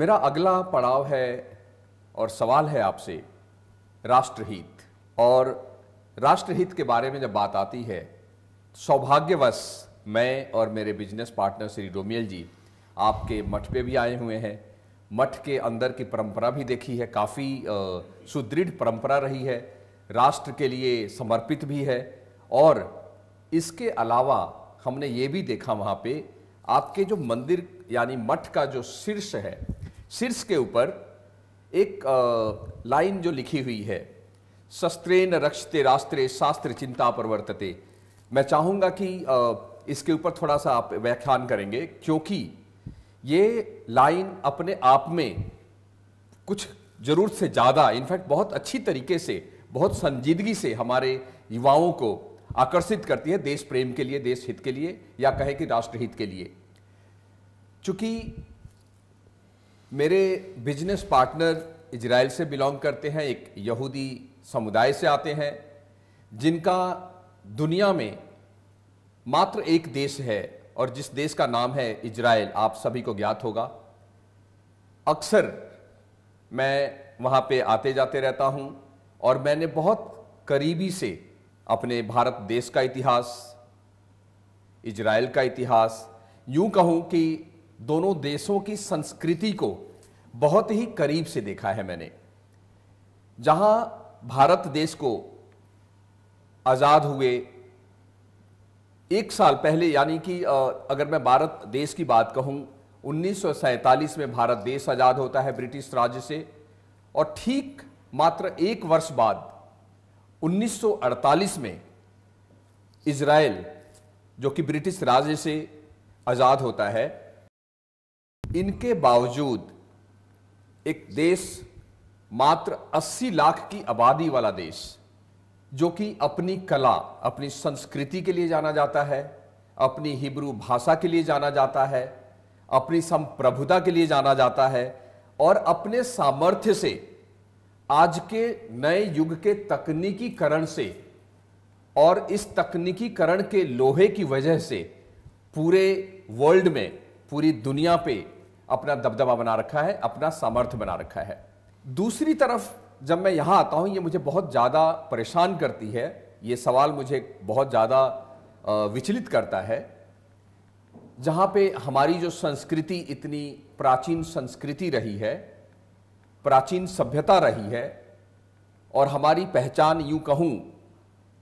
मेरा अगला पड़ाव है और सवाल है आपसे राष्ट्रहित और राष्ट्रहित के बारे में जब बात आती है सौभाग्यवश मैं और मेरे business partner Shri Domiel ji आपके मठ पे भी आए हुए हैं मठ के अंदर की परंपरा भी देखी है काफ़ी सुदृढ़ परंपरा रही है राष्ट्र के लिए समर्पित भी है और इसके अलावा हमने ये भी देखा वहाँ पे आपके जो मंदिर यानी मठ का जो शीर्ष है शीर्ष के ऊपर एक लाइन जो लिखी हुई है शस्त्रेन रक्षते रास्त्रे शास्त्र चिंता प्रवर्तते मैं चाहूँगा कि इसके ऊपर थोड़ा सा आप व्याख्यान करेंगे क्योंकि ये लाइन अपने आप में कुछ ज़रूरत से ज़्यादा इनफैक्ट बहुत अच्छी तरीके से बहुत संजीदगी से हमारे युवाओं को आकर्षित करती है देश प्रेम के लिए देश हित के लिए या कहे कि राष्ट्रहित के लिए चूंकि मेरे बिजनेस पार्टनर इजराइल से बिलोंग करते हैं एक यहूदी समुदाय से आते हैं जिनका दुनिया में मात्र एक देश है और जिस देश का नाम है इजराइल आप सभी को ज्ञात होगा अक्सर मैं वहाँ पे आते जाते रहता हूँ और मैंने बहुत करीबी से अपने भारत देश का इतिहास इजराइल का इतिहास यूं कहूँ कि दोनों देशों की संस्कृति को बहुत ही करीब से देखा है मैंने जहां भारत देश को आज़ाद हुए एक साल पहले यानी कि अगर मैं भारत देश की बात कहूं उन्नीस में भारत देश आज़ाद होता है ब्रिटिश राज्य से और ठीक मात्र एक वर्ष बाद 1948 में इजराइल जो कि ब्रिटिश राज्य से आज़ाद होता है इनके बावजूद एक देश मात्र 80 लाख की आबादी वाला देश जो कि अपनी कला अपनी संस्कृति के लिए जाना जाता है अपनी हिब्रू भाषा के लिए जाना जाता है अपनी संप्रभुता के लिए जाना जाता है और अपने सामर्थ्य से आज के नए युग के तकनीकीकरण से और इस तकनीकीकरण के लोहे की वजह से पूरे वर्ल्ड में पूरी दुनिया पे अपना दबदबा बना रखा है अपना सामर्थ्य बना रखा है दूसरी तरफ जब मैं यहाँ आता हूँ ये मुझे बहुत ज़्यादा परेशान करती है ये सवाल मुझे बहुत ज़्यादा विचलित करता है जहाँ पे हमारी जो संस्कृति इतनी प्राचीन संस्कृति रही है प्राचीन सभ्यता रही है और हमारी पहचान यूँ कहूँ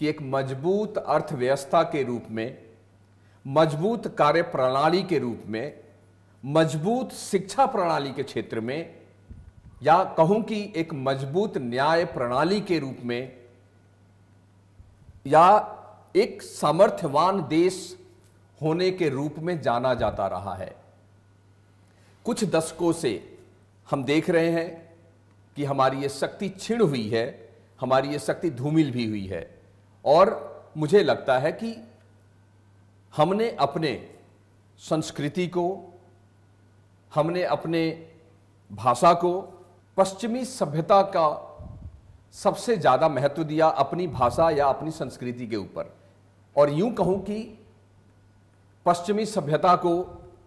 कि एक मजबूत अर्थव्यवस्था के रूप में मजबूत कार्य प्रणाली के रूप में मजबूत शिक्षा प्रणाली के क्षेत्र में या कहूं कि एक मजबूत न्याय प्रणाली के रूप में या एक सामर्थ्यवान देश होने के रूप में जाना जाता रहा है कुछ दशकों से हम देख रहे हैं कि हमारी ये शक्ति छिड़ हुई है हमारी ये शक्ति धूमिल भी हुई है और मुझे लगता है कि हमने अपने संस्कृति को हमने अपने भाषा को पश्चिमी सभ्यता का सबसे ज़्यादा महत्व दिया अपनी भाषा या अपनी संस्कृति के ऊपर और यूं कहूं कि पश्चिमी सभ्यता को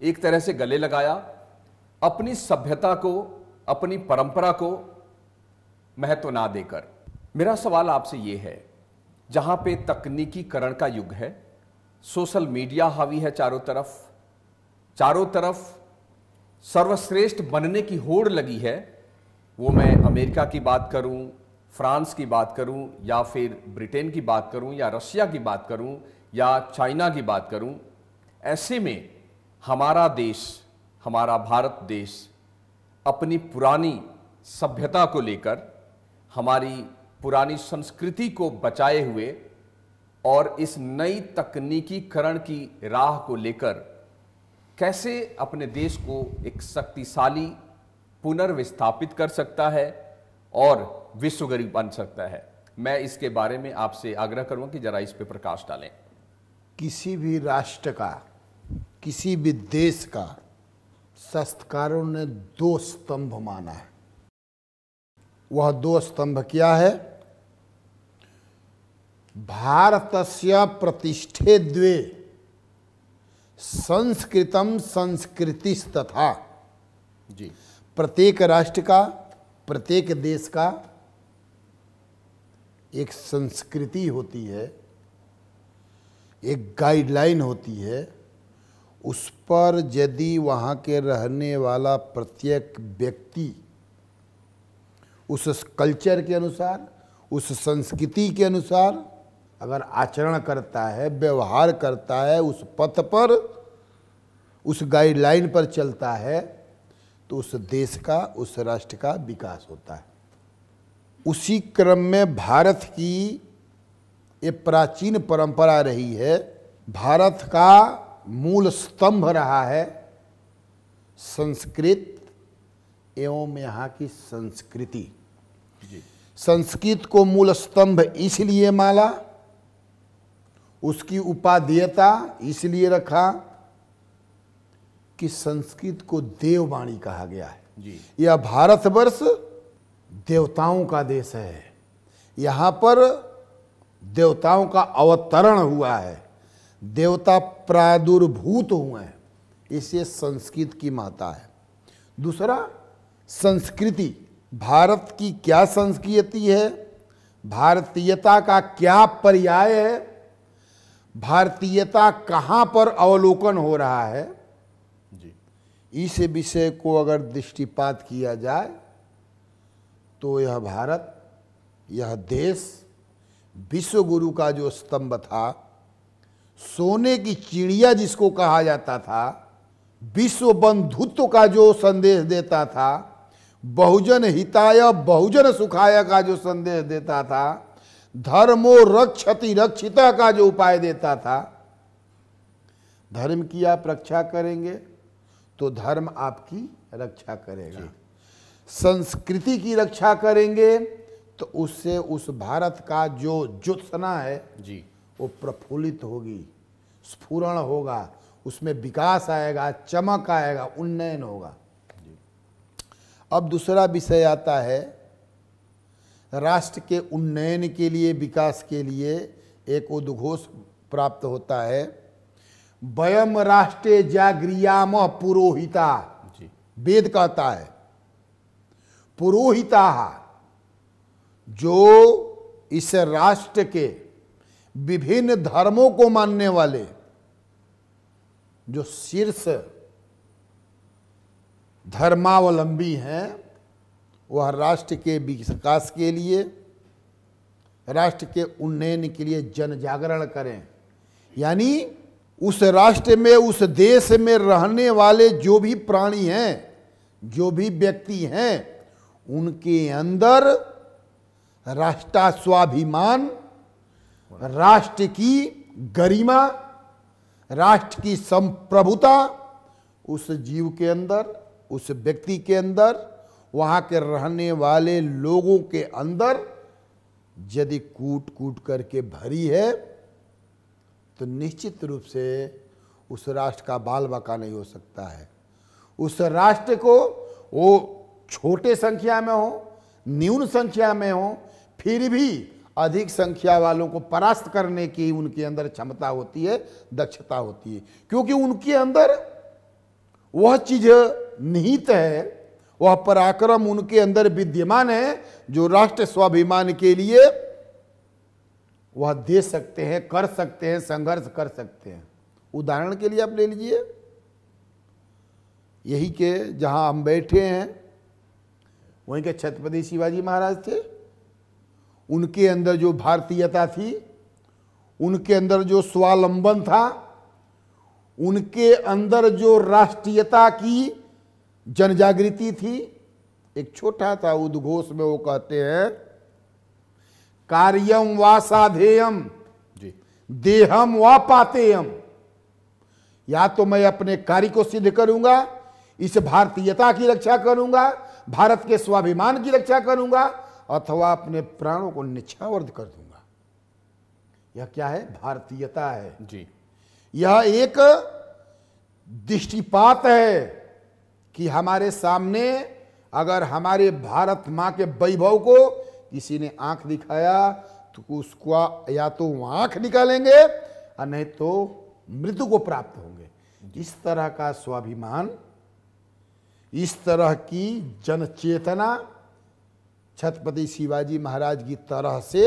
एक तरह से गले लगाया अपनी सभ्यता को अपनी परंपरा को महत्व ना देकर मेरा सवाल आपसे ये है जहाँ पे तकनीकीकरण का युग है सोशल मीडिया हावी है चारों तरफ चारों तरफ सर्वश्रेष्ठ बनने की होड़ लगी है वो मैं अमेरिका की बात करूं फ्रांस की बात करूं या फिर ब्रिटेन की बात करूं या रशिया की बात करूं या चाइना की बात करूं ऐसे में हमारा देश हमारा भारत देश अपनी पुरानी सभ्यता को लेकर हमारी पुरानी संस्कृति को बचाए हुए और इस नई तकनीकीकरण की राह को लेकर कैसे अपने देश को एक शक्तिशाली पुनर्विस्थापित कर सकता है और विश्व गरीब बन सकता है मैं इसके बारे में आपसे आग्रह करूंगा कि जरा इस पर प्रकाश डालें किसी भी राष्ट्र का किसी भी देश का शस्त्रकारों ने दो स्तंभ माना है वह दो स्तंभ क्या है भारत से प्रतिष्ठे द्वे संस्कृतम संस्कृति तथा जी प्रत्येक राष्ट्र का प्रत्येक देश का एक संस्कृति होती है एक गाइडलाइन होती है उस पर यदि वहाँ के रहने वाला प्रत्येक व्यक्ति उस कल्चर के अनुसार उस संस्कृति के अनुसार अगर आचरण करता है व्यवहार करता है उस पथ पर उस गाइडलाइन पर चलता है तो उस देश का उस राष्ट्र का विकास होता है उसी क्रम में भारत की ये प्राचीन परंपरा रही है भारत का मूल स्तंभ रहा है संस्कृत एवं यहाँ की संस्कृति संस्कृत को मूल स्तंभ इसलिए माला उसकी उपादेयता इसलिए रखा कि संस्कृत को देववाणी कहा गया है जी। यह भारतवर्ष देवताओं का देश है यहाँ पर देवताओं का अवतरण हुआ है देवता प्रादुर्भूत हुए हैं इसे संस्कृत की माता है दूसरा संस्कृति भारत की क्या संस्कृति है भारतीयता का क्या पर्याय है भारतीयता कहाँ पर अवलोकन हो रहा है जी इस विषय को अगर दृष्टिपात किया जाए तो यह भारत यह देश विश्व गुरु का जो स्तंभ था सोने की चिड़िया जिसको कहा जाता था विश्व बंधुत्व का जो संदेश देता था बहुजन हिताय बहुजन सुखाय का जो संदेश देता था धर्मो रक्षति रक्षिता का जो उपाय देता था धर्म की आप रक्षा करेंगे तो धर्म आपकी रक्षा करेगा संस्कृति की रक्षा करेंगे तो उससे उस भारत का जो जोत्सना है जी वो प्रफुल्लित होगी स्फुरण होगा उसमें विकास आएगा चमक आएगा उन्नयन होगा अब दूसरा विषय आता है राष्ट्र के उन्नयन के लिए विकास के लिए एक उद्घोष प्राप्त होता है वयम राष्ट्र जागरियाम पुरोहिता वेद कहता है पुरोहिता जो इस राष्ट्र के विभिन्न धर्मों को मानने वाले जो शीर्ष धर्मावलंबी हैं वह राष्ट्र के विकास के लिए राष्ट्र के उन्नयन के लिए जन जागरण करें यानी उस राष्ट्र में उस देश में रहने वाले जो भी प्राणी हैं जो भी व्यक्ति हैं उनके अंदर राष्ट्र स्वाभिमान राष्ट्र की गरिमा राष्ट्र की संप्रभुता उस जीव के अंदर उस व्यक्ति के अंदर वहाँ के रहने वाले लोगों के अंदर यदि कूट कूट करके भरी है तो निश्चित रूप से उस राष्ट्र का बाल बका नहीं हो सकता है उस राष्ट्र को वो छोटे संख्या में हो न्यून संख्या में हो फिर भी अधिक संख्या वालों को परास्त करने की उनके अंदर क्षमता होती है दक्षता होती है क्योंकि उनके अंदर वह चीज़ निहित है वह पराक्रम उनके अंदर विद्यमान है जो राष्ट्र स्वाभिमान के लिए वह दे सकते हैं कर सकते हैं संघर्ष कर सकते हैं उदाहरण के लिए आप ले लीजिए यही के जहां हम बैठे हैं वहीं के छत्रपति शिवाजी महाराज थे उनके अंदर जो भारतीयता थी उनके अंदर जो स्वालंबन था उनके अंदर जो राष्ट्रीयता की जन जागृति थी एक छोटा सा उद्घोष में वो कहते हैं कार्यम व साधेयम जी देहम वा पातेयम या तो मैं अपने कार्य को सिद्ध करूंगा इस भारतीयता की रक्षा करूंगा भारत के स्वाभिमान की रक्षा करूंगा अथवा अपने प्राणों को निछावर्ध कर दूंगा यह क्या है भारतीयता है जी यह एक दृष्टिपात है कि हमारे सामने अगर हमारे भारत माँ के वैभव को किसी ने आंख दिखाया तो उसको या तो आंख निकालेंगे और नहीं तो मृत्यु को प्राप्त होंगे इस तरह का स्वाभिमान इस तरह की जनचेतना छत्रपति शिवाजी महाराज की तरह से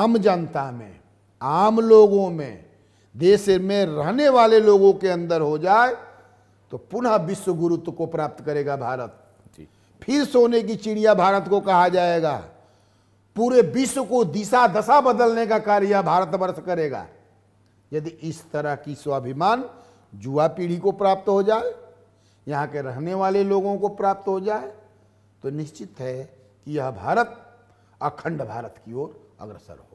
आम जनता में आम लोगों में देश में रहने वाले लोगों के अंदर हो जाए तो पुनः विश्व गुरुत्व तो को प्राप्त करेगा भारत फिर सोने की चिड़िया भारत को कहा जाएगा पूरे विश्व को दिशा दशा बदलने का कार्य भारत वर्ष करेगा यदि इस तरह की स्वाभिमान जुआ पीढ़ी को प्राप्त हो जाए यहाँ के रहने वाले लोगों को प्राप्त हो जाए तो निश्चित है कि यह भारत अखंड भारत की ओर अग्रसर हो